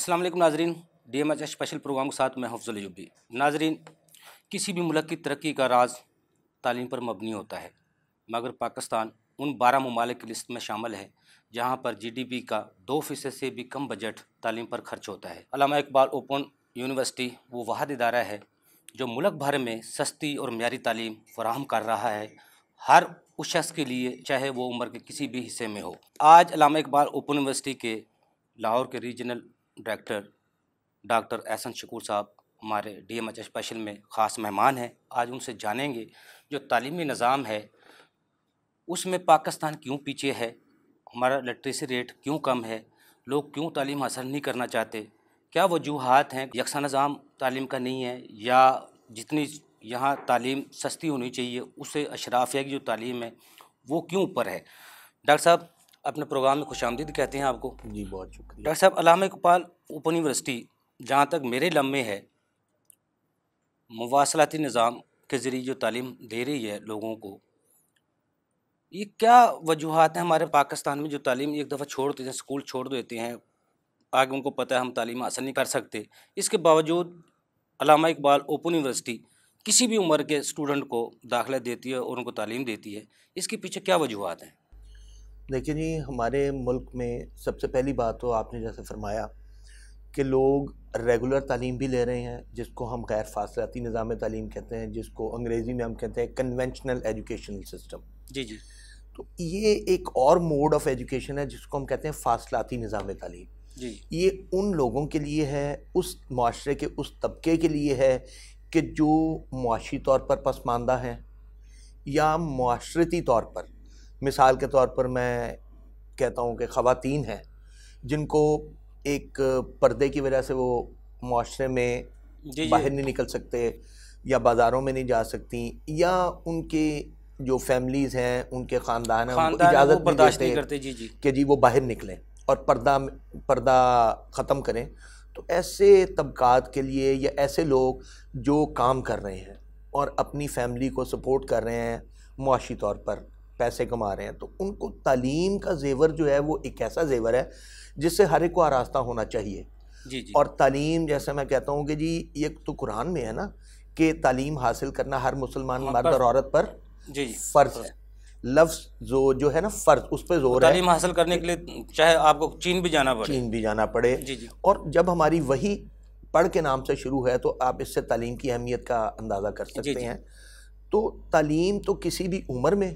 असलम नाजरीन D M H special program के साथ मैं हफजल जुबी नाजरीन किसी भी मुल्क की तरक्की का राज तालीम पर मबनी होता है मगर पाकिस्तान उन बारह ममालिक की लिस्ट में शामिल है जहाँ पर जी डी पी का दो फ़ीसद से भी कम बजट तालीम पर खर्च होता है अलामा इकबाल ओपन यूनिवर्सिटी वो वाद इदारा है जो मुल्क भर में सस्ती और मीरी तालीम फराहम कर रहा है हर उस शख्स के लिए चाहे वो उम्र के किसी भी हिस्से में हो आज अलामा इकबाल ओपन यूनिवर्सिटी के लाहौर के regional director doctor Ehsan Shakoor साहब हमारे डी एम एच स्पेशल में ख़ास मेहमान हैं आज उनसे जानेंगे जो तालीमी निज़ाम है उसमें पाकिस्तान क्यों पीछे है हमारा लिटरेसी रेट क्यों कम है लोग क्यों तालीम हासिल नहीं करना चाहते क्या वजूहत हैं यकसा निज़ाम तालीम का नहीं है या जितनी यहाँ तालीम सस्ती होनी चाहिए उससे अशराफिया की जो तालीम है वो क्यों ऊपर है डॉक्टर साहब अपने प्रोग्राम में खुश आमदीद कहते हैं आपको जी बहुत शुक्रिया डॉक्टर साहब अलामा इकबाल ओपन यूनिवर्सिटी जहाँ तक मेरे लम्हे है मवासलाती निज़ाम के ज़रिए जो तालीम दे रही है लोगों को ये क्या वजूहत हैं हमारे पाकिस्तान में जो तालीम एक दफ़ा छोड़ देते हैं स्कूल छोड़ देते हैं आगे उनको पता है हम तालीम हासिल नहीं कर सकते इसके बावजूद अलामा इकबाल ओपन यूनिवर्सिटी किसी भी उम्र के स्टूडेंट को दाखिला देती है और उनको तालीम देती है इसके पीछे क्या वजूहत हैं देखिए जी हमारे मुल्क में सबसे पहली बात तो आपने जैसे फरमाया कि लोग रेगुलर तालीम भी ले रहे हैं जिसको हम गैर फासलाती निज़ाम तालीम कहते हैं जिसको अंग्रेज़ी में हम कहते हैं कन्वेंशनल एजुकेशनल सिस्टम जी जी तो ये एक और मोड ऑफ एजुकेशन है जिसको हम कहते हैं फासलाती निज़ाम तालीम जी ये उन लोगों के लिए है उस माशरे के उस तबके के लिए है कि जो मुशी तौर पर पसमानदा हैं या माशरती तौर पर मिसाल के तौर पर मैं कहता हूँ कि ख़वातीन हैं जिनको एक पर्दे की वजह से वो माशरे में जी बाहर नहीं निकल सकते या बाज़ारों में नहीं जा सकती या उनके जो फैमिलीज़ हैं उनके ख़ानदान हैं उनको इजाज़त बर्दाश्त नहीं करते जी जी कि जी वो बाहर निकलें और पर्दा पर्दा ख़त्म करें तो ऐसे तबकात के लिए या ऐसे लोग जो काम कर रहे हैं और अपनी फैमिली को सपोर्ट कर रहे हैं मुआशी तौर पर पैसे कमा रहे हैं तो उनको तालीम का जेवर जो है वो एक ऐसा जेवर है जिससे हर एक को आरास्ता होना चाहिए जी जी और तालीम जैसे मैं कहता हूँ कि जी ये तो कुरान में है ना कि तालीम हासिल करना हर मुसलमान हाँ, मर्द और औरत पर जी जी फ़र्ज है लफ्ज जो जो है ना फर्ज उस पर जोर है हासिल करने के लिए चाहे आपको चीन भी जाना पड़े चीन भी जाना पड़े जी जी और जब हमारी वही पढ़ के नाम से शुरू है तो आप इससे तालीम की अहमियत का अंदाज़ा कर सकते हैं तो तालीम तो किसी भी उम्र में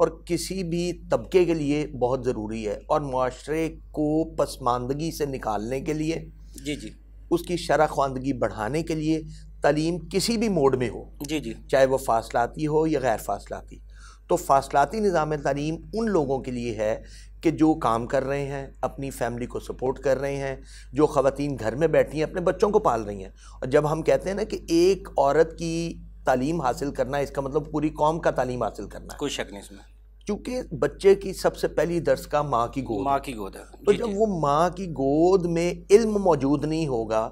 और किसी भी तबके के लिए बहुत ज़रूरी है और माशरे को पसमानदगी से निकालने के लिए जी जी उसकी शरा खानदगी बढ़ाने के लिए तलीम किसी भी मोड में हो जी जी चाहे वह फासलाती हो या गैर फासलाती तो फासलाती निज़ाम तलीम उन लोगों के लिए है कि जो काम कर रहे हैं अपनी फैमिली को सपोर्ट कर रहे हैं जो ख़वान घर में बैठी हैं अपने बच्चों को पाल रही हैं और जब हम कहते हैं ना कि एक औरत की तालीम हासिल करना इसका मतलब पूरी कौम का तालीम हासिल करना कोई शक नहीं इसमें क्योंकि बच्चे की सबसे पहली दर्ज का माँ की गोद माँ की गोद है तो जब वो माँ की गोद में इल्म मौजूद नहीं होगा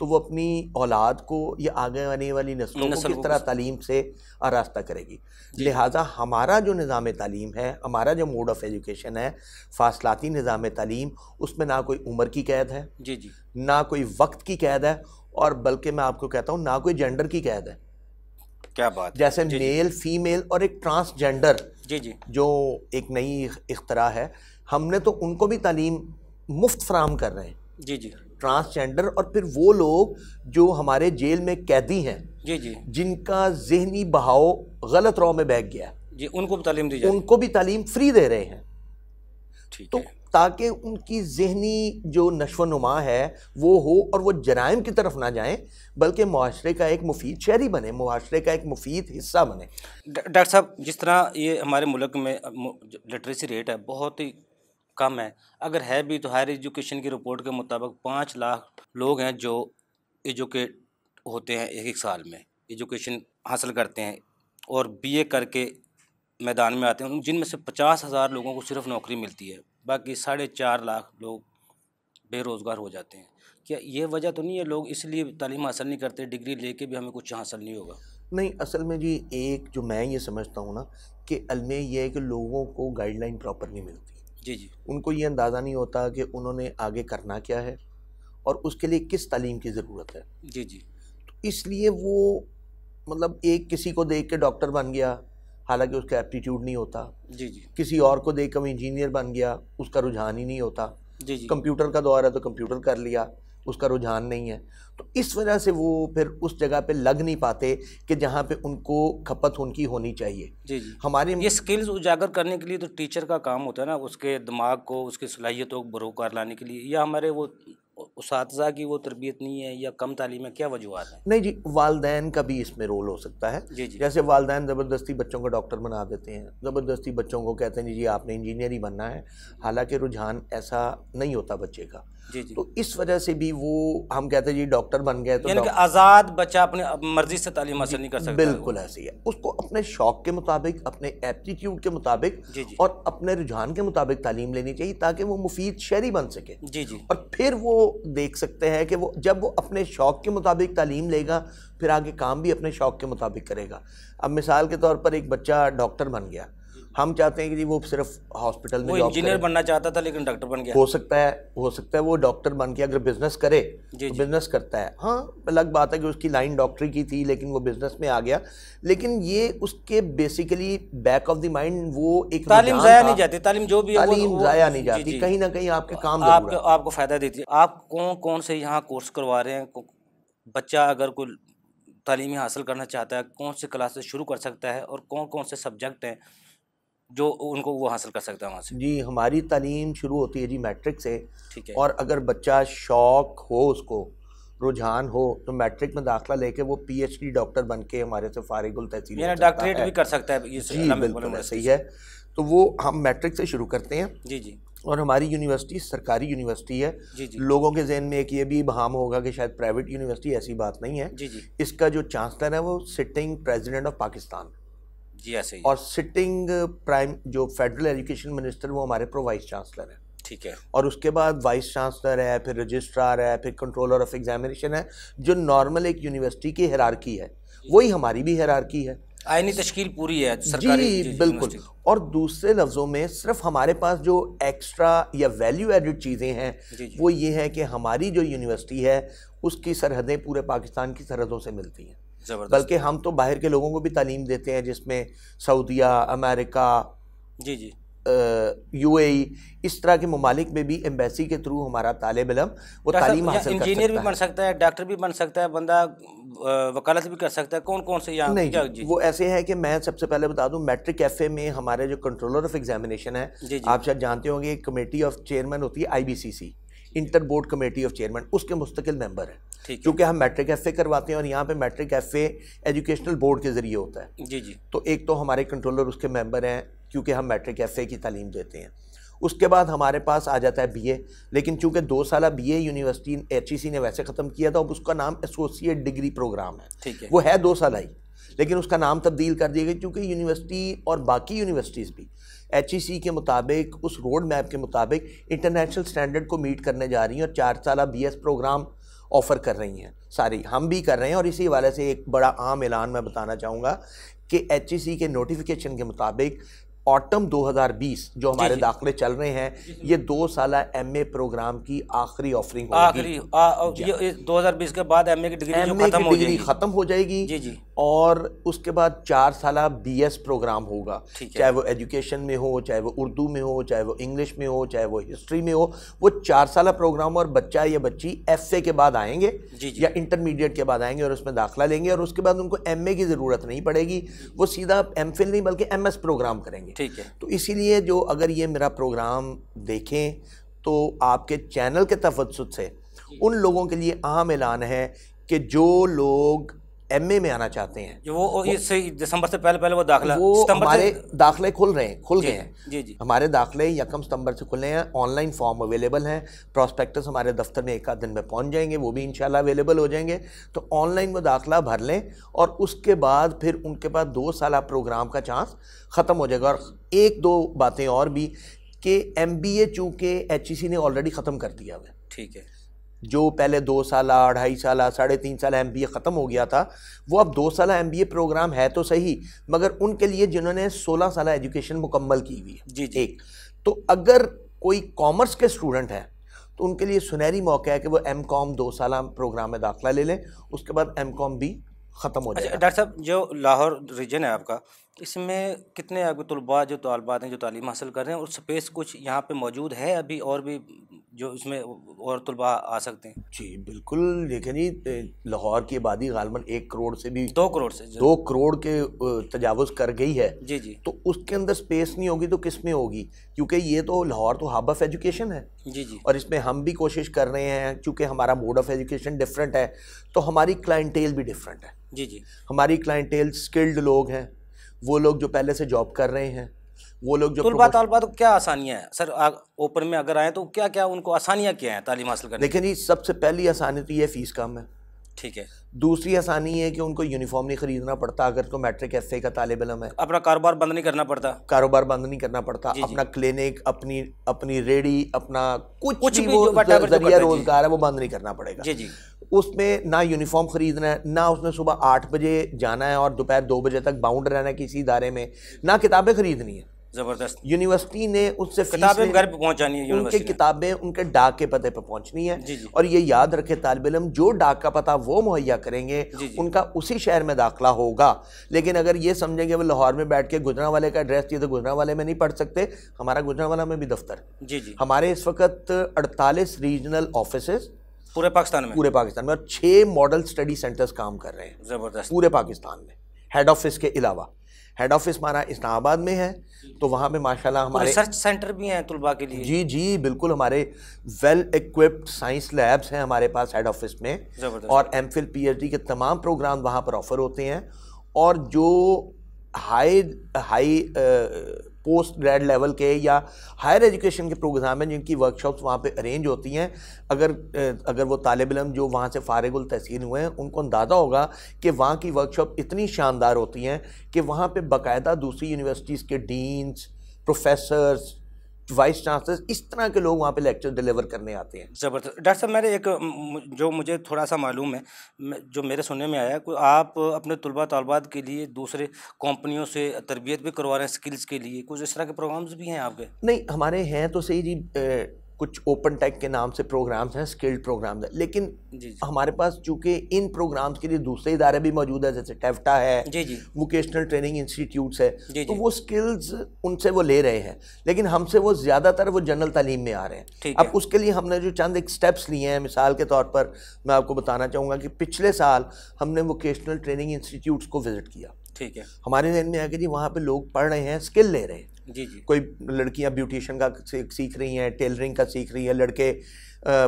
तो वो अपनी औलाद को या आगे आने वाली नस्लों को किस तरह तालीम से आरास्ता करेगी लिहाजा हमारा जो निज़ाम तालीम है हमारा जो मोड ऑफ़ एजुकेशन है फासलाती निज़ाम तालीम उसमें ना कोई उम्र की कैद है जी जी ना कोई वक्त की कैद है और बल्कि मैं आपको कहता हूँ ना कोई जेंडर की कैद है क्या बात जैसे जी मेल जी। फीमेल और एक ट्रांसजेंडर जी जी जो एक नई इख्तरा है हमने तो उनको भी तालीम मुफ्त फ्राहम कर रहे हैं जी जी ट्रांसजेंडर और फिर वो लोग जो हमारे जेल में कैदी हैं जी जी जिनका जहनी बहाव गलत रॉ में बह गया जी उनको भी तालीम दी उनको भी तालीम फ्री दे रहे हैं तो ताकि उनकी जहनी जो नशो नुमा है वो हो और वो जराइम की तरफ ना जाएं बल्कि माशरे का एक मुफीद शहरी बने माशरे का एक मुफीद हिस्सा बने डॉक्टर साहब जिस तरह ये हमारे मुल्क में लिटरेसी रेट है बहुत ही कम है अगर है भी तो हायर एजुकेशन की रिपोर्ट के मुताबिक पाँच लाख लोग हैं जो एजुकेट होते हैं एक एक साल में एजुकेशन हासिल करते हैं और बीए करके मैदान में आते हैं जिनमें से पचास हज़ार लोगों को सिर्फ नौकरी मिलती है बाकी साढ़े चार लाख लोग बेरोज़गार हो जाते हैं क्या ये वजह तो नहीं है लोग इसलिए तालीम हासिल नहीं करते डिग्री लेके भी हमें कुछ हासिल नहीं होगा नहीं असल में जी एक जो मैं ये समझता हूँ ना कि अलमे ये है कि लोगों को गाइडलाइन प्रॉपर नहीं मिलती जी जी उनको ये अंदाज़ा नहीं होता कि उन्होंने आगे करना क्या है और उसके लिए किस तालीम की ज़रूरत है जी जी तो इसलिए वो मतलब एक किसी को देख के डॉक्टर बन गया हालांकि उसका एप्टीट्यूड नहीं होता जी जी किसी और को देख कभी इंजीनियर बन गया उसका रुझान ही नहीं होता जी जी कंप्यूटर का दौर है तो कंप्यूटर कर लिया उसका रुझान नहीं है तो इस वजह से वो फिर उस जगह पे लग नहीं पाते कि जहाँ पे उनको खपत उनकी होनी चाहिए जी जी हमारे ये स्किल्स उजागर करने के लिए तो टीचर का काम होता है ना उसके दिमाग को उसकी सलाहियतों को बरोकार लाने के लिए या हमारे वो उस की वो तरबियत नहीं है या कम तालीम है क्या वजूहत है नहीं जी वालदेन का भी इसमें रोल हो सकता है जी जी जैसे वालदेन ज़बरदस्ती बच्चों को डॉक्टर बना देते हैं ज़बरदस्ती बच्चों को कहते हैं जी आपने इंजीनियर ही बनना है हालांकि रुझान ऐसा नहीं होता बच्चे का तो इस वजह से भी वो हम कहते हैं जी डॉक्टर बन गए तो आज़ाद बच्चा अपने मर्जी से तालीम हासिल नहीं कर सकता बिल्कुल ऐसे ही है उसको अपने शौक के मुताबिक अपने एप्टीट्यूड के मुताबिक और अपने रुझान के मुताबिक तालीम लेनी चाहिए ताकि वो मुफीद शहरी बन सके जी जी और फिर वो देख सकते हैं कि वो जब वो अपने शौक के मुताबिक तालीम लेगा फिर आगे काम भी अपने शौक के मुताबिक करेगा अब मिसाल के तौर पर एक बच्चा डॉक्टर बन गया हम चाहते हैं कि वो सिर्फ हॉस्पिटल में इंजीनियर बनना चाहता था लेकिन डॉक्टर बन गया हो सकता है हो सकता है वो डॉक्टर बन के अगर बिजनेस करे तो बिजनेस करता है हाँ अलग बात है कि उसकी लाइन डॉक्टरी की थी लेकिन वो बिजनेस में आ गया लेकिन ये उसके basically back of the mind वो एक तालीम जाया नहीं जाती तालीम जो भी तालीम जाया नहीं जाती कहीं ना कहीं आपके काम आपको आपको फायदा देती है आप कौन कौन से यहाँ कोर्स करवा रहे हैं बच्चा अगर कोई तालीम हासिल करना चाहता है कौन से क्लासेस शुरू कर सकता है और कौन कौन से सब्जेक्ट हैं जो उनको वो हासिल कर सकता है वहाँ से जी हमारी तालीम शुरू होती है जी मैट्रिक से ठीक है और अगर बच्चा शौक हो उसको रुझान हो तो मैट्रिक में दाखिला लेके वो पीएचडी डॉक्टर बन के हमारे से फारिगुल तहसील डॉक्टरेट भी कर सकता है ये जी बिल्कुल सही है तो वो हम मैट्रिक से शुरू करते हैं जी जी और हमारी यूनिवर्सिटी सरकारी यूनिवर्सिटी है जी जी। लोगों के जहन में एक ये भी बहाम होगा कि शायद प्राइवेट यूनिवर्सिटी ऐसी बात नहीं है जी जी। इसका जो चांसलर है वो सिटिंग प्रेसिडेंट ऑफ पाकिस्तान है जी ऐसे और सिटिंग प्राइम uh, जो फेडरल एजुकेशन मिनिस्टर वो हमारे प्रो वाइस चांसलर है ठीक है और उसके बाद वाइस चांसलर है फिर रजिस्ट्रार है फिर कंट्रोलर ऑफ एग्जामिनेशन है जो नॉर्मल एक यूनिवर्सिटी की हरारकी है वही हमारी भी हरारकी है आयनी तश्कील पूरी है सरकारी जी, जी बिल्कुल और दूसरे लफ्ज़ों में सिर्फ हमारे पास जो एक्स्ट्रा या वैल्यू एडिड चीज़ें हैं वो ये है कि हमारी जो यूनिवर्सिटी है उसकी सरहदें पूरे पाकिस्तान की सरहदों से मिलती हैं बल्कि हम तो बाहर के लोगों को भी तालीम देते हैं जिसमें सऊदिया America ji ji U A इस तरह के ममालिक में भी एम्बेसी के थ्रू हमारा तालब इलम वो तालीम हासिल इंजीनियर भी बन सकता है डॉक्टर भी बन सकता है बंदा वकालत भी कर सकता है कौन कौन से यहाँ नहीं जी, वो ऐसे है कि मैं सबसे पहले बता दूं मैट्रिक कैफ़े में हमारे जो कंट्रोलर ऑफ एग्जामिनेशन है जी, जी. आप शायद जानते होंगे कमेटी ऑफ चेयरमैन होती है I B C C inter board committee of chairman उसके मुस्तकिल मेम्बर हैं क्योंकि हम मैट्रिक एफ़े करवाते हैं और यहाँ पे मैट्रिक एफ़े एजुकेशनल बोर्ड के ज़रिए होता है जी जी तो एक तो हमारे कंट्रोलर उसके मेंबर हैं क्योंकि हम मैट्रिक ए की तालीम देते हैं उसके बाद हमारे पास आ जाता है बीए लेकिन चूंकि दो साल बी ए यूनिवर्सिटी एचईसी ने वैसे ख़त्म किया था अब उसका नाम एसोसिएट डिग्री प्रोग्राम है ठीक है वो है दो साल ही लेकिन उसका नाम तब्दील कर दिया गया क्योंकि यूनिवर्सिटी और बाकी यूनिवर्सिटीज़ भी एच e के मुताबिक उस रोड मैप के मुताबिक इंटरनेशनल स्टैंडर्ड को मीट करने जा रही हैं और चार साल बी प्रोग्राम ऑफ़र कर रही हैं सारी हम भी कर रहे हैं और इसी हवाले से एक बड़ा आम ऐलान मैं बताना चाहूँगा कि एच e के नोटिफिकेशन के मुताबिक ऑटम 2020 जो हमारे दाखिले चल रहे हैं ये दो साल एम ए प्रोग्राम की आखिरी ऑफरिंग आखिरी दो हजार बीस के बाद एम ए की डिग्री खत्म हो जाएगी जी जी और उसके बाद चार साल बीएस प्रोग्राम होगा चाहे वो एजुकेशन में हो चाहे वो उर्दू में हो चाहे वो इंग्लिश में हो चाहे वो हिस्ट्री में हो वो चार साल प्रोग्राम और बच्चा या बच्ची एफए के बाद आएंगे जी जी। या इंटरमीडिएट के बाद आएंगे और उसमें दाखिला लेंगे और उसके बाद उनको एमए की ज़रूरत नहीं पड़ेगी वो सीधा एम नहीं बल्कि एम प्रोग्राम करेंगे ठीक है तो इसीलिए जो अगर ये मेरा प्रोग्राम देखें तो आपके चैनल के तफसद से उन लोगों के लिए अहम ऐलान है कि जो लोग एमए में आना चाहते हैं वो, वो इस दिसंबर से पहले पहले वो दाखला वो हमारे दाखले खुल रहे हैं खुल गए हैं जी जी हमारे दाखले यकम सितंबर से खुले हैं ऑनलाइन फॉर्म अवेलेबल हैं प्रॉस्पेक्टस हमारे दफ्तर में एक आध दिन में पहुंच जाएंगे वो भी इंशाल्लाह अवेलेबल हो जाएंगे तो ऑनलाइन वो दाखिला भर लें और उसके बाद फिर उनके पास दो साल प्रोग्राम का चांस ख़त्म हो जाएगा और एक दो बातें और भी कि एम बी ए चूँकि एच ई सी ने ऑलरेडी ख़त्म कर दिया हुआ ठीक है जो पहले दो साल ढाई साल साढ़े तीन साल एम ख़त्म हो गया था वो अब दो साल एम प्रोग्राम है तो सही मगर उनके लिए जिन्होंने सोलह साल एजुकेशन मुकम्मल की हुई है जी जी एक तो अगर कोई कॉमर्स के स्टूडेंट हैं तो उनके लिए सुनहरी मौका है कि वो एम कॉम दो साल प्रोग्राम में दाखिला ले लें उसके बाद एम कॉम भी ख़त्म हो अच्छा, जाए डॉक्टर साहब जो लाहौर रीजन है आपका इसमें कितने आपके तलबा जो तलबात हैं जो तालीम हासिल कर रहे हैं और स्पेस कुछ यहाँ पे मौजूद है अभी और भी जो इसमें और तलबा आ सकते हैं जी बिल्कुल देखें जी लाहौर की आबादी गालमन एक करोड़ से भी दो करोड़ से दो करोड़ के तजावज़ कर गई है जी जी तो उसके अंदर स्पेस नहीं होगी तो किस में होगी क्योंकि ये तो लाहौर तो हब ऑफ़ एजुकेशन है जी जी और इसमें हम भी कोशिश कर रहे हैं क्योंकि हमारा मोड ऑफ़ एजुकेशन डिफरेंट है तो हमारी क्लाइंटेल भी डिफरेंट है जी जी हमारी क्लाइंटेल स्किल्ड लोग हैं वो लोग जो पहले से जॉब कर रहे हैं वो लोग जो तलबा तलबा तो क्या आसानियाँ हैं सर ओपन में अगर आए तो क्या क्या उनको आसानियाँ क्या हैं तालीम हासिल करने लेकिन ये सबसे पहली आसानी तो ये फ़ीस कम है ठीक है दूसरी आसानी है कि उनको यूनिफॉर्म नहीं खरीदना पड़ता अगर तो मैट्रिक एस का तालब इलम है अपना कारोबार बंद नहीं करना पड़ता कारोबार बंद नहीं करना पड़ता जी, अपना क्लिनिक अपनी अपनी रेडी अपना कुछ, कुछ भी, भी वो जरिया रोजगार है वो बंद नहीं करना पड़ेगा जी जी उसमें ना यूनिफॉर्म खरीदना है ना उसने सुबह आठ बजे जाना है और दोपहर दो बजे तक बाउंड रहना है किसी इदारे में ना किताबें खरीदनी है जबरदस्त यूनिवर्सिटी ने उससे किताबें घर पे पहुंचानी है उनके किताबें उनके डाक के पते पर पहुंचनी है जी जी। और ये याद रखे तालब इलम जो डाक का पता वो मुहैया करेंगे जी जी। उनका उसी शहर में दाखिला होगा लेकिन अगर ये समझेंगे वो लाहौर में बैठ के गुजरा वाले का एड्रेस दिए तो गुजरा वाले में नहीं पढ़ सकते हमारा गुजरा वाला में भी दफ्तर जी जी हमारे इस वक्त अड़तालीस रीजनल ऑफिस पूरे पाकिस्तान में पूरे पाकिस्तान में और छः मॉडल स्टडी सेंटर्स काम कर रहे हैं जबरदस्त पूरे पाकिस्तान में हेड ऑफिस के अलावा हेड ऑफिस हमारा इस्लामाबाद में है तो वहाँ पे माशाल्लाह हमारे रिसर्च सेंटर भी हैं तलबा के लिए जी जी बिल्कुल हमारे वेल इक्विप्ड साइंस लैब्स हैं हमारे पास हेड ऑफिस में और एम फिल के तमाम प्रोग्राम वहाँ पर ऑफ़र होते हैं और जो high high post grade level के या हायर एजुकेशन के प्रोग्राम हैं जिनकी वर्कशॉप्स वहाँ पे अरेंज होती हैं अगर अगर वो तालब इलम जो वहाँ से फ़ारगुल तहसीन हुए हैं उनको अंदाज़ा होगा कि वहाँ की वर्कशॉप इतनी शानदार होती हैं कि वहाँ पर बाकायदा दूसरी यूनिवर्सिटीज़ के डीन्स प्रोफेसर्स वाइस चांसलर इस तरह के लोग वहाँ पे लेक्चर डिलीवर करने आते हैं ज़बरदस्त डॉक्टर साहब मेरे एक जो मुझे थोड़ा सा मालूम है जो मेरे सुनने में आया कि आप अपने तलबा तलबात के लिए दूसरे कंपनियों से तरबियत भी करवा रहे हैं स्किल्स के लिए कुछ इस तरह के प्रोग्राम्स भी हैं आपके नहीं हमारे हैं तो सही जी ए, कुछ ओपन टेक के नाम से प्रोग्राम्स हैं स्किल्ड प्रोग्राम्स हैं लेकिन जी जी। हमारे पास चूंकि इन प्रोग्राम्स के लिए दूसरे इदारे भी मौजूद है जैसे टेफ्टा है जी जी। वोकेशनल ट्रेनिंग इंस्टीट्यूट्स है जी तो वो स्किल्स उनसे वो ले रहे हैं लेकिन हमसे वो ज़्यादातर वो जनरल तालीम में आ रहे हैं अब उसके लिए हमने जो चंद एक स्टेप्स लिए हैं मिसाल के तौर पर मैं आपको बताना चाहूँगा कि पिछले साल हमने वोकेशनल ट्रेनिंग इंस्टीट्यूट्स को विज़िट किया ठीक है हमारे जहन में आया कि जी वहाँ पे लोग पढ़ रहे हैं स्किल ले रहे हैं जी जी कोई लड़कियां ब्यूटिशन का सीख रही हैं टेलरिंग का सीख रही हैं लड़के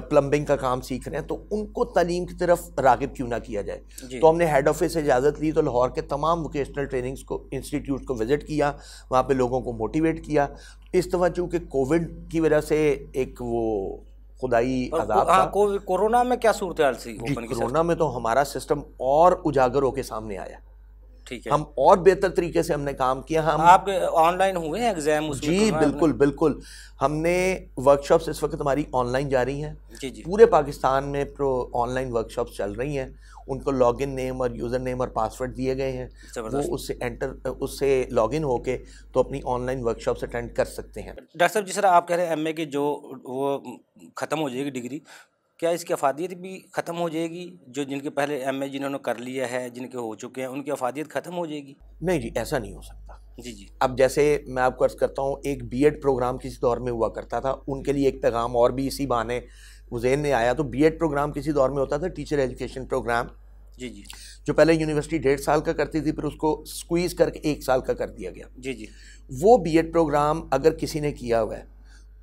प्लम्बिंग का काम सीख रहे हैं तो उनको तलीम की तरफ रागब क्यों ना किया जाए तो हमने हेड ऑफिस से इजाज़त ली तो लाहौर के तमाम वोकेशनल ट्रेनिंग्स को इंस्टीट्यूट को विज़िट किया वहाँ पे लोगों को मोटिवेट किया इस तरह चूँकि कोविड की वजह से एक वो खुदाई अदाब हाँ, कोरोना में क्या सूरत हाल थी कोरोना में तो हमारा सिस्टम और उजागर होकर सामने आया ठीक है हम और बेहतर तरीके से हमने काम किया हम आप ऑनलाइन हुए हैं एग्जाम जी बिल्कुल बिल्कुल हमने वर्कशॉप्स इस वक्त हमारी ऑनलाइन जा रही हैं जी जी पूरे पाकिस्तान में प्रो ऑनलाइन वर्कशॉप्स चल रही हैं उनको लॉग इन नेम और यूज़र नेम और पासवर्ड दिए गए हैं वो उससे एंटर उससे लॉग इन होके तो अपनी ऑनलाइन वर्कशॉप्स अटेंड कर सकते हैं डॉक्टर साहब जी सर आप कह रहे हैं एमए की जो वो ख़त्म हो जाएगी डिग्री क्या इसकी अफादियत भी ख़त्म हो जाएगी जो जिनके पहले एम जिन्होंने कर लिया है जिनके हो चुके हैं उनकी अफादियत ख़त्म हो जाएगी नहीं जी ऐसा नहीं हो सकता जी जी अब जैसे मैं आपको अर्ज़ करता हूँ एक बीएड प्रोग्राम किसी दौर में हुआ करता था उनके लिए एक पैगाम और भी इसी बहाने वजैन ने आया तो एड प्रोग्राम किसी दौर में होता था टीचर एजुकेशन प्रोग्राम जी जी जो पहले यूनिवर्सिटी डेढ़ साल का करती थी फिर उसको स्क्वीज़ करके एक साल का कर दिया गया जी जी वो बी प्रोग्राम अगर किसी ने किया हुआ है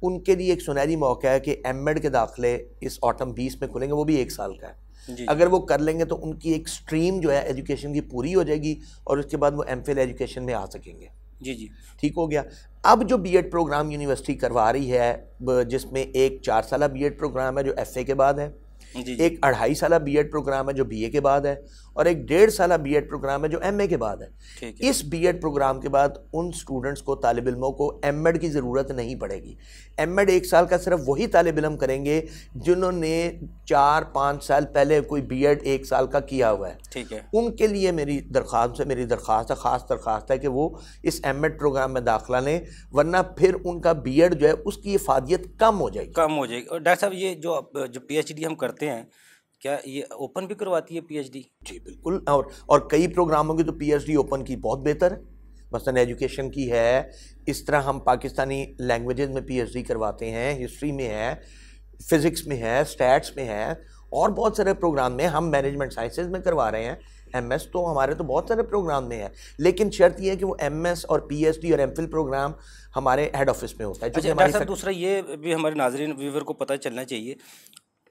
उनके लिए एक सुनहरी मौका है कि एम के दाखिले इस ऑटम बीस में खुलेंगे वो भी एक साल का है अगर वो कर लेंगे तो उनकी एक स्ट्रीम जो है एजुकेशन की पूरी हो जाएगी और उसके बाद वो एम एजुकेशन में आ सकेंगे जी जी ठीक हो गया अब जो बीएड प्रोग्राम यूनिवर्सिटी करवा रही है जिसमें एक चार साल बीएड प्रोग्राम है जो एफए के बाद है जी एक अढ़ाई साल बी प्रोग्राम है जो बी के बाद है और एक डेढ़ साल बी एड प्रोग्राम है जो एम ए के बाद है इस बी एड प्रोग्राम के बाद उन स्टूडेंट्स को तालब इलमों को एम एड की ज़रूरत नहीं पड़ेगी एम एड एक साल का सिर्फ वही तालब इलम करेंगे जिन्होंने चार पाँच साल पहले कोई बी एड एक साल का किया हुआ है ठीक है उनके लिए मेरी दरख्वास्त से मेरी दरख्वास्त है ख़ास दरख्वास्त है कि वो इस एम एड प्रोग्राम में दाखिला लें वरना फिर उनका बी एड जो है उसकी अफादियत कम हो जाएगी कम हो जाएगी और डॉक्टर साहब ये जो जो पी एच डी हम करते हैं क्या ये ओपन भी करवाती है पीएचडी जी बिल्कुल हाँ, और और कई प्रोग्रामों की तो पीएचडी ओपन की बहुत बेहतर है मसलन एजुकेशन की है इस तरह हम पाकिस्तानी लैंग्वेजेस में पीएचडी करवाते हैं हिस्ट्री में है फिज़िक्स में है स्टैट्स में है और बहुत सारे प्रोग्राम में हम मैनेजमेंट साइंसेज में करवा रहे हैं एम तो हमारे तो बहुत सारे प्रोग्राम में है लेकिन शर्त यह है कि वो एम और पी और एम प्रोग्राम हमारे हेड ऑफिस में होता है अच्छा, हमारे दूसरा ये भी हमारे नाजरन व्यूवर को पता चलना चाहिए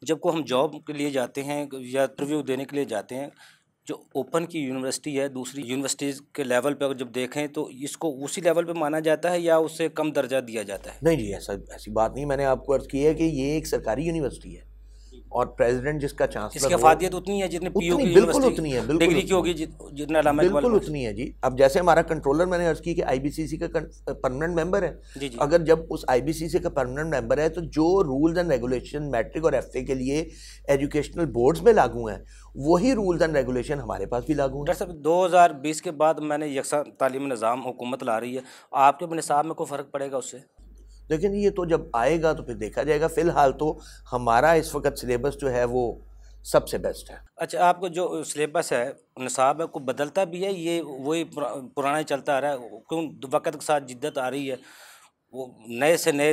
जब को हम जॉब के लिए जाते हैं या इंटरव्यू देने के लिए जाते हैं जो ओपन की यूनिवर्सिटी है दूसरी यूनिवर्सिटीज़ के लेवल पर जब देखें तो इसको उसी लेवल पर माना जाता है या उससे कम दर्जा दिया जाता है नहीं जी ऐसा ऐसी बात नहीं मैंने आपको अर्ज़ की है कि ये एक सरकारी यूनिवर्सिटी है और प्रेसिडेंट जिसका चांसलर इसकी अफादियत उतनी है जितनी पीओ की बिल्कुल उतनी है बिल्कुल डिग्री की होगी जितना अलामा बिल्कुल उतनी है जी अब जैसे हमारा कंट्रोलर मैंने अर्ज की कि आईबीसीसी का परमानेंट मेंबर है जी जी। अगर जब उस आईबीसीसी का परमानेंट मेंबर है तो जो रूल्स एंड रेगुलेशन मैट्रिक और एफ के लिए एजुकेशनल बोर्ड्स में लागू हैं वही रूल्स एंड रेगुलेशन हमारे पास भी लागू हैं डॉक्टर साहब 2020 के बाद मैंने यकसा तालीम निज़ाम हुकूमत ला रही है आपके अपने निसाब में कोई फ़र्क पड़ेगा उससे लेकिन ये तो जब आएगा तो फिर देखा जाएगा फ़िलहाल तो हमारा इस वक्त सिलेबस जो है वो सबसे बेस्ट है अच्छा आपको जो सिलेबस है नसाब है को बदलता भी है ये वही पुराना ही चलता आ रहा है क्यों वक्त के साथ जिद्दत आ रही है वो नए से नए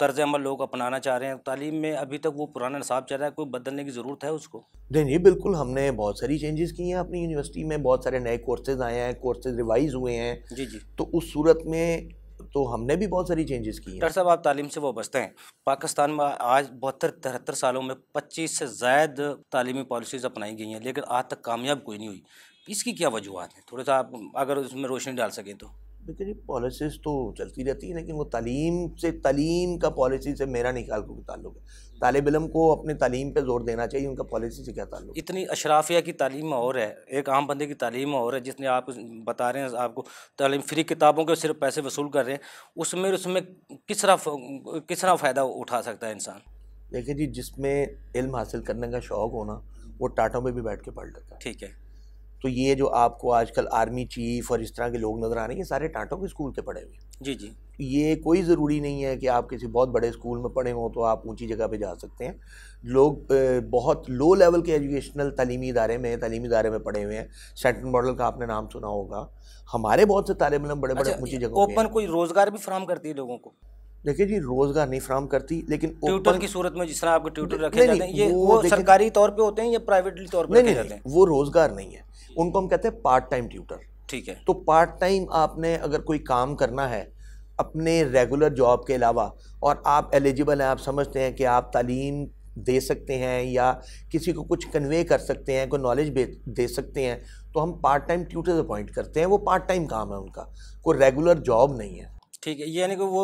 तर्ज अमल लोग अपनाना चाह रहे हैं तालीम में अभी तक वो पुराना नसाब चल रहा है कोई बदलने की ज़रूरत है उसको नहीं नहीं बिल्कुल हमने बहुत सारी चेंजेस की हैं अपनी यूनिवर्सिटी में बहुत सारे नए कोर्सेज आए हैं कोर्सेज रिवाइज हुए हैं जी जी तो उस सूरत में तो हमने भी बहुत सारी चेंजेस की डॉक्टर साहब आप तालीम से वो बचते हैं पाकिस्तान में आज बहत्तर तिहत्तर सालों में पच्चीस से ज़ायद तालीमी पॉलिसीज़ अपनाई गई हैं लेकिन आज तक कामयाब कोई नहीं हुई इसकी क्या वजूहत है थोड़ा सा आप अगर उसमें रोशनी डाल सकें तो देखिए पॉलिसीज़ तो चलती रहती है लेकिन वो तालीम से तालीम का पॉलिसी से मेरा निकाल को ताल्लुक है तालब इलम को अपनी तालीम पर जोर देना चाहिए उनका पॉलिसी से क्या ताल्लुक इतनी अशराफिया की तालीम और है एक आम बंदे की तालीम और है जिसने आप बता रहे हैं आपको तालीम फ्री किताबों के सिर्फ पैसे वसूल कर रहे हैं उसमें उसमें किस तरह किस तरह फ़ायदा उठा सकता है इंसान देखिए जी जिसमें इल्म हासिल करने का शौक़ होना वो टाटों में भी बैठ के पढ़ लेता है ठीक है तो ये जो आपको आजकल आर्मी चीफ और इस तरह के लोग नज़र आ रहे हैं ये सारे टाटों के स्कूल के पढ़े हुए हैं जी जी ये कोई ज़रूरी नहीं है कि आप किसी बहुत बड़े स्कूल में पढ़े हों तो आप ऊंची जगह पे जा सकते हैं लोग बहुत लो लेवल के एजुकेशनल तलीमी इदारे में तलीमी इदारे में पढ़े हुए हैं सेंट्रल मॉडल का आपने नाम सुना होगा हमारे बहुत से तालब इलम बड़े बड़े अच्छा, ऊँची जगह ओपन कोई रोज़गार भी फ्राहम करती है लोगों को देखिए जी रोजगार नहीं फ्राहम करती लेकिन ट्यूटर की सूरत में जिस तरह आपके ट्यूटर रखे जाते हैं ये वो, वो सरकारी तौर पे होते हैं या प्राइवेटली तौर पे नहीं, नहीं, नहीं, वो रोजगार नहीं है उनको हम कहते हैं पार्ट टाइम ट्यूटर ठीक है तो पार्ट टाइम आपने अगर कोई काम करना है अपने रेगुलर जॉब के अलावा और आप एलिजिबल हैं आप समझते हैं कि आप तालीम दे सकते हैं या किसी को कुछ कन्वे कर सकते हैं कोई नॉलेज दे सकते हैं तो हम पार्ट टाइम ट्यूटर अपॉइंट करते हैं वो पार्ट टाइम काम है उनका कोई रेगुलर जॉब नहीं है ठीक है यानी कि वो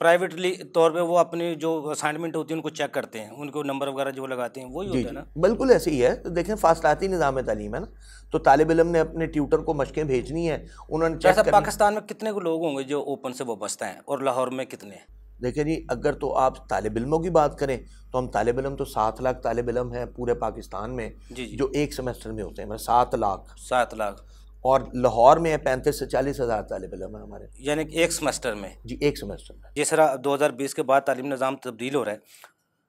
प्राइवेटली तौर पे वो अपनी जो असाइनमेंट होती है उनको चेक करते हैं उनको नंबर वगैरह जो लगाते हैं वही होता है ना बिल्कुल ऐसे ही है तो देखें आती निज़ाम तलीम है ना तो तालब इलम ने अपने ट्यूटर को मशकें भेजनी है उन्होंने जैसा पाकिस्तान में कितने लोग होंगे जो ओपन से वापसता हैं और लाहौर में कितने देखिए जी अगर तो आप तालब इलमों की बात करें तो हम तालब इलम तो सात लाख तालब इलम हैं पूरे पाकिस्तान में जो एक सेमेस्टर में होते हैं मतलब सात लाख सात लाख और लाहौर में है पैंतीस से चालीस हज़ार तालब इलम है हमारे यानी कि एक सेमेस्टर में जी एक सेमेस्टर में जिस तरह दो हज़ार बीस के बाद तालीम निज़ाम तब्दील हो रहा है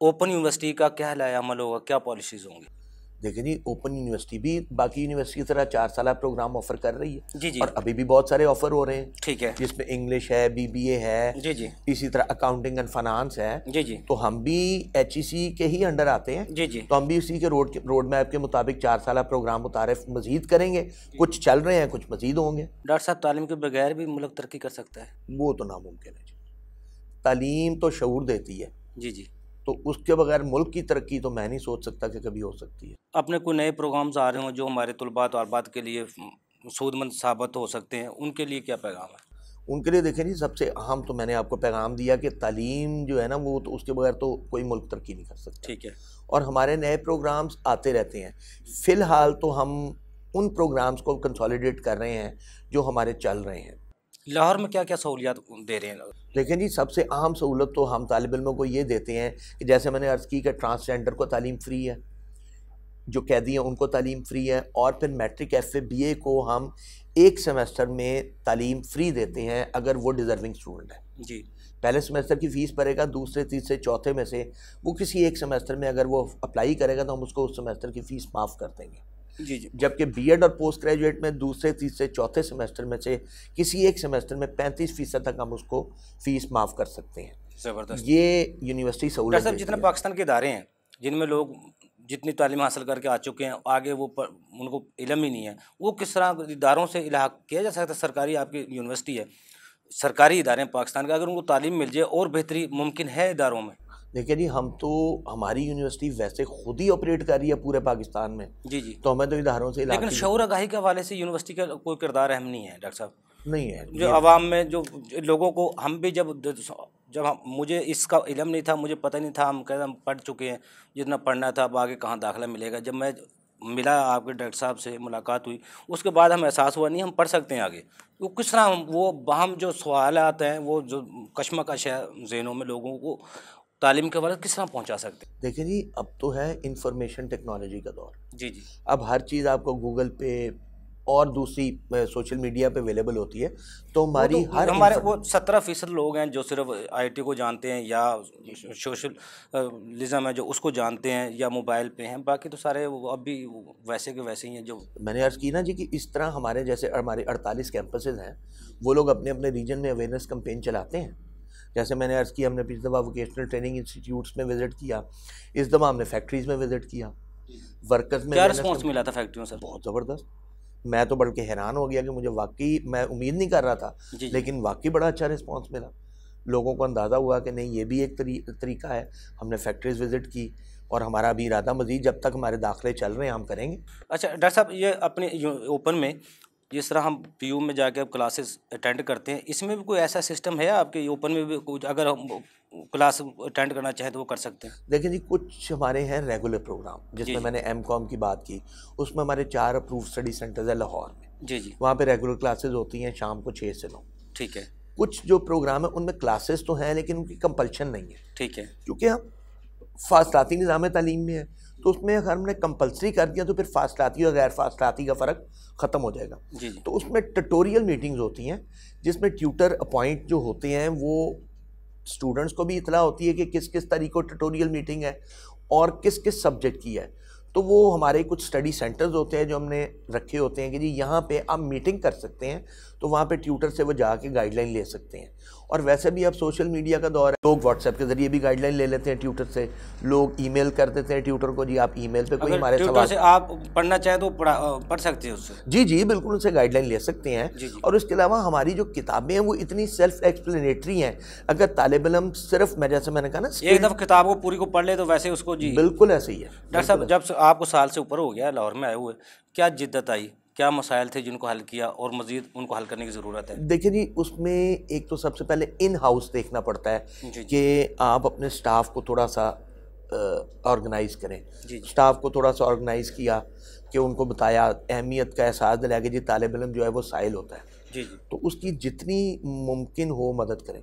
ओपन यूनिवर्सिटी का क्या लाया अमल होगा क्या पॉलिसीज़ होंगी देखिए जी ओपन यूनिवर्सिटी भी बाकी यूनिवर्सिटी की तरह चार साल प्रोग्राम ऑफर कर रही है जी जी और अभी भी बहुत सारे ऑफर हो रहे हैं ठीक है जिसमें इंग्लिश है बीबीए है जी जी इसी तरह अकाउंटिंग एंड फाइनेंस है जी जी तो हम भी एच के ही अंडर आते हैं जी जी तो हम भी इसी के रोड रोड मैप के मुताबिक चार साल प्रोग्राम मुतार मजीद करेंगे कुछ चल रहे हैं कुछ मजीद होंगे डॉक्टर साहब तालीम के बगैर भी मुल्क तरक्की कर सकता है वो तो नामुमकिन है जी तालीम तो शूर देती है जी जी तो उसके बगैर मुल्क की तरक्की तो मैं नहीं सोच सकता कि कभी हो सकती है अपने कोई नए प्रोग्राम्स आ रहे हों जो हमारे तलबा तलबात के लिए सूदमंद साबित हो सकते हैं उनके लिए क्या पैगाम है उनके लिए देखें जी सबसे अहम तो मैंने आपको पैगाम दिया कि तालीम जो है ना वो तो उसके बगैर तो कोई मुल्क तरक्की नहीं कर सकता ठीक है और हमारे नए प्रोग्राम्स आते रहते हैं फ़िलहाल तो हम उन प्रोग्राम्स को कंसोलिडेट कर रहे हैं जो हमारे चल रहे हैं लाहौर में क्या क्या सहूलियात दे रहे हैं देखें जी सबसे अहम सहूलत तो हम तालब इलमों को ये देते हैं कि जैसे मैंने अर्ज़ की कि ट्रांसजेंडर को तालीम फ्री है जो कैदी हैं उनको तालीम फ्री है और फिर मैट्रिक एफ बी ए को हम एक सेमेस्टर में तालीम फ्री देते हैं अगर वो डिज़र्विंग स्टूडेंट है जी पहले सेमेस्टर की फ़ीस भरेगा दूसरे तीसरे चौथे में से वो किसी एक सेमेस्टर में अगर वो अप्लाई करेगा तो हम उसको उस सेमेस्टर की फ़ीस माफ़ कर देंगे जबकि बीएड और पोस्ट ग्रेजुएट में दूसरे तीसरे चौथे सेमेस्टर में से किसी एक सेमेस्टर में पैंतीस फीसद तक हम उसको फीस माफ़ कर सकते हैं ज़बरदस्त ये यूनिवर्सिटी सहूलत सब जितने पाकिस्तान के इदारे हैं जिनमें लोग जितनी तालीम हासिल करके आ चुके हैं आगे वो पर, उनको इलम ही नहीं है वो किस तरह इदारों से इलाक किया जा सकता है सरकारी आपकी यूनिवर्सिटी है सरकारी इदारे हैं पाकिस्तान के अगर उनको तालीम मिल जाए और बेहतरी मुमकिन है इदारों में देखिए जी हम तो हमारी यूनिवर्सिटी वैसे खुद ही ऑपरेट कर रही है पूरे पाकिस्तान में जी जी तो हमें तो इधारों से लेकिन शौर आगाही के हवाले से यूनिवर्सिटी का कोई किरदार अहम नहीं है डॉक्टर साहब नहीं है जो आवाम में जो लोगों को हम भी जब जब हम मुझे इसका इलम नहीं था मुझे पता नहीं था हम कह हम पढ़ चुके हैं जितना पढ़ना था अब आगे कहाँ दाखिला मिलेगा जब मैं मिला आपके डॉक्टर साहब से मुलाकात हुई उसके बाद हमें एहसास हुआ नहीं हम पढ़ सकते हैं आगे वो किस तरह वो बहम जो सवाल आते हैं वो जो कश्मकश है जहनों में लोगों को तालीम के हवाले किस तरह पहुँचा सकते हैं देखिए जी अब तो है इंफॉर्मेशन टेक्नोलॉजी का दौर जी जी अब हर चीज़ आपको गूगल पे और दूसरी सोशल मीडिया पे अवेलेबल होती है तो हमारी तो हर हमारे वो सत्रह फीसद लोग हैं जो सिर्फ आईटी को जानते हैं या सोशलिज्म है जो उसको जानते हैं या मोबाइल पे हैं बाकी तो सारे अब भी वैसे के वैसे ही हैं जो मैंने अर्ज़ की ना जी कि इस तरह हमारे जैसे हमारे अड़तालीस कैंपसेज हैं वो लोग अपने अपने रीजन में अवेयरनेस कम्पेन चलाते हैं जैसे मैंने अर्ज़ किया हमने पिछली दफ़ा वोकेशनल ट्रेनिंग इंस्टीट्यूट्स में विज़िट किया इस दफ़ा हमने फैक्ट्रीज़ में विज़िट किया वर्कर्स में क्या रिस्पॉन्स मिला था फैक्ट्रियों से बहुत ज़बरदस्त मैं तो बढ़ के हैरान हो गया कि मुझे वाकई मैं उम्मीद नहीं कर रहा था लेकिन वाकई बड़ा अच्छा रिस्पॉन्स मिला लोगों को अंदाज़ा हुआ कि नहीं ये भी एक तरीका है हमने फैक्ट्रीज विज़िट की और हमारा अभी इरादा मज़ीद जब तक हमारे दाखिले चल रहे हैं हम करेंगे अच्छा डॉक्टर साहब ये अपने ओपन में जिस तरह हम पी यू में जाके अब क्लासेस अटेंड करते हैं इसमें भी कोई ऐसा सिस्टम है आपके ओपन में भी कुछ अगर हम क्लास अटेंड करना चाहें तो वो कर सकते हैं देखिए जी कुछ हमारे हैं रेगुलर प्रोग्राम जिसमें मैंने एम कॉम की बात की उसमें हमारे चार अप्रूव स्टडी सेंटर्स हैं लाहौर में जी जी वहाँ पर रेगुलर क्लासेज होती हैं शाम को छः से नौ ठीक है कुछ जो प्रोग्राम है उनमें क्लासेस तो हैं लेकिन उनकी कंपल्शन नहीं है ठीक है क्योंकि हम आती निज़ाम तालीम में है तो उसमें अगर हमने कंपलसरी कर दिया तो फिर फासलाती और गैर फासलाती का फ़र्क ख़त्म हो जाएगा जी तो उसमें ट्यूटोरियल मीटिंग्स होती हैं जिसमें ट्यूटर अपॉइंट जो होते हैं वो स्टूडेंट्स को भी इतला होती है कि किस किस तरीको ट्यूटोरियल मीटिंग है और किस किस सब्जेक्ट की है तो वो हमारे कुछ स्टडी सेंटर्स होते हैं जो हमने रखे होते हैं कि जी यहाँ पे आप मीटिंग कर सकते हैं तो वहाँ पे ट्यूटर से वो जाके गाइडलाइन ले सकते हैं और वैसे भी अब सोशल मीडिया का दौर है लोग व्हाट्सएप के जरिए भी गाइडलाइन ले लेते हैं ट्यूटर से लोग ईमेल कर देते हैं ट्यूटर को जी आप ईमेल पे कोई हमारे सवाल से आप पढ़ना चाहें तो पढ़ सकते हैं उससे जी जी बिल्कुल उनसे गाइडलाइन ले सकते हैं जी और उसके अलावा हमारी जो किताबें हैं वो इतनी सेल्फ एक्सप्लेनेटरी हैं अगर तालब इलम सिर्फ मैं जैसे मैंने कहा ना एक दफ़ा किताब को पूरी को पढ़ ले तो वैसे उसको जी बिल्कुल ऐसे ही है डॉक्टर साहब जब आपको साल से ऊपर हो गया लाहौर में आए हुए क्या जिद्दत आई क्या मसाइल थे जिनको हल किया और मज़ीद उनको हल करने की ज़रूरत है देखिए जी उसमें एक तो सबसे पहले इन हाउस देखना पड़ता है कि आप अपने स्टाफ को थोड़ा सा ऑर्गेनाइज करें स्टाफ को थोड़ा सा ऑर्गेनाइज किया कि उनको बताया अहमियत का एहसास दिलाया कि जी तालब इलम जो है वो साइल होता है जी जी तो उसकी जितनी मुमकिन हो मदद करें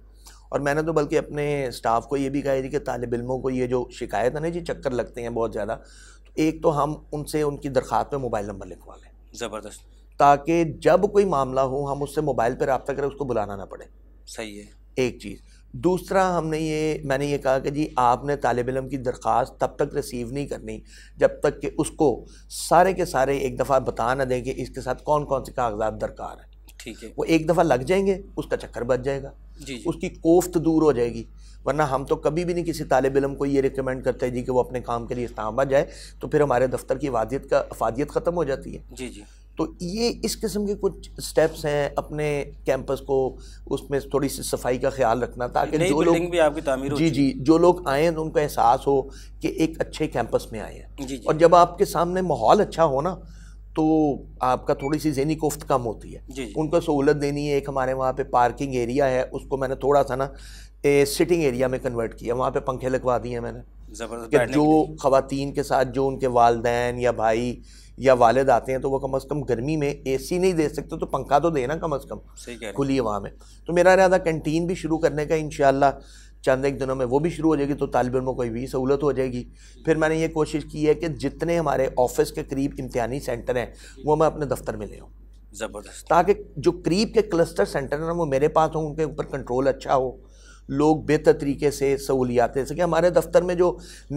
और मैंने तो बल्कि अपने स्टाफ को ये भी कहा जी कि तालब इलमों को ये जो शिकायत है ना जी चक्कर लगते हैं बहुत ज़्यादा तो एक तो हम उनसे उनकी दरख्वास्त में मोबाइल नंबर लिखवा लें ज़बरदस्त ताकि जब कोई मामला हो हम उससे मोबाइल पर रबता करें उसको बुलाना ना पड़े सही है एक चीज़ दूसरा हमने ये मैंने ये कहा कि जी आपने तालब इलम की दरख्वास्त तब तक रिसीव नहीं करनी जब तक कि उसको सारे के सारे एक दफ़ा बता ना दें कि इसके साथ कौन कौन से कागजात दरकार है ठीक है वो एक दफ़ा लग जाएंगे उसका चक्कर बच जाएगा जी जी। उसकी कोफ्त दूर हो जाएगी वरना हम तो कभी भी नहीं किसी तालब इलम को ये रिकमेंड करते हैं जी कि वो अपने काम के लिए इस्लामाबाद जाए तो फिर हमारे दफ्तर की वादियत का अफादियत ख़त्म हो जाती है जी जी तो ये इस किस्म के कुछ स्टेप्स हैं अपने कैंपस को उसमें थोड़ी सी सफाई का ख्याल रखना ताकि जो लोग भी आपकी तामीर जी जी जो लोग आए तो उनको एहसास हो कि एक अच्छे कैंपस में आए हैं और जब आपके सामने माहौल अच्छा हो ना तो आपका थोड़ी सी जहनी कोफ्त कम होती है जी, जी। उनको सहूलत देनी है एक हमारे वहाँ पे पार्किंग एरिया है उसको मैंने थोड़ा सा ना ए, सिटिंग एरिया में कन्वर्ट किया वहाँ पे पंखे लगवा दिए मैंने जबरदस्त जो खातन के साथ जो उनके वालदेन या भाई या वालद आते हैं तो वो कम अज़ कम गर्मी में ए सी नहीं दे सकते तो पंखा तो देना कम अज़ कम खुली हवा में तो मेरा इरादा कैंटीन भी शुरू करने का इन चंद एक दिनों में वो भी शुरू हो जाएगी तो तालब इलमों को भी सहूलत हो जाएगी फिर मैंने ये कोशिश की है कि जितने हमारे ऑफिस के करीब इम्तहानी सेंटर हैं वो मैं अपने दफ्तर में ले आऊँ ज़बरदस्त ताकि जो करीब के क्लस्टर सेंटर हैं वो मेरे पास हों उनके ऊपर कंट्रोल अच्छा हो लोग बेहतर तरीके से सहूलियात दे सकें हमारे दफ्तर में जो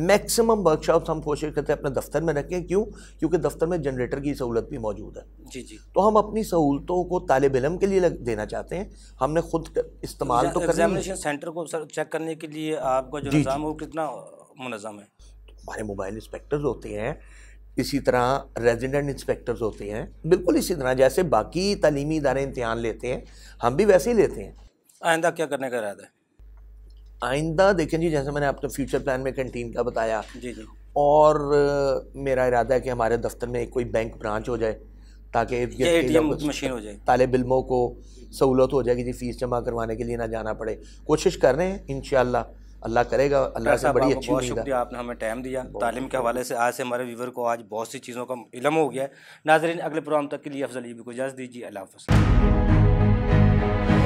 मैक्सिमम वर्कशॉप हम कोशिश करते हैं अपने दफ्तर में रखें क्यों क्योंकि दफ्तर में जनरेटर की सहूलत भी मौजूद है जी जी तो हम अपनी सहूलतों को तालब इलम के लिए देना चाहते हैं हमने खुद इस्तेमाल तो कर सेंटर को सर चेक करने के लिए आपका जो निज़ाम वो कितना मुनज़म है हमारे मोबाइल इंस्पेक्टर्स होते हैं इसी तरह रेजिडेंट इंस्पेक्टर्स होते हैं बिल्कुल इसी तरह जैसे बाकी तलीमी इदारे इम्तहान लेते हैं हम भी वैसे ही लेते हैं आइंदा क्या करने का इरादा है आइंदा देखें जी जैसे मैंने आपने फ्यूचर प्लान में कैंटीन का बताया जी जी और मेरा इरादा है कि हमारे दफ्तर में कोई बैंक ब्रांच हो जाए ताकि मशीन हो जाए तालब इलमों को सहूलत हो जाएगी जी फीस जमा करवाने के लिए ना जाना पड़े कोशिश कर रहे हैं इन अल्लाह करेगा अल्लाह से बड़ी अच्छी बहुत शुक्रिया आपने हमें टाइम दिया तालीम के हवाले से आज से हमारे व्यूवर को आज बहुत सी चीज़ों का इलम हो गया है नाजरीन अगले प्रोग्राम तक के लिए अफजल को इजाज़त दीजिए अल्लाह हाफ़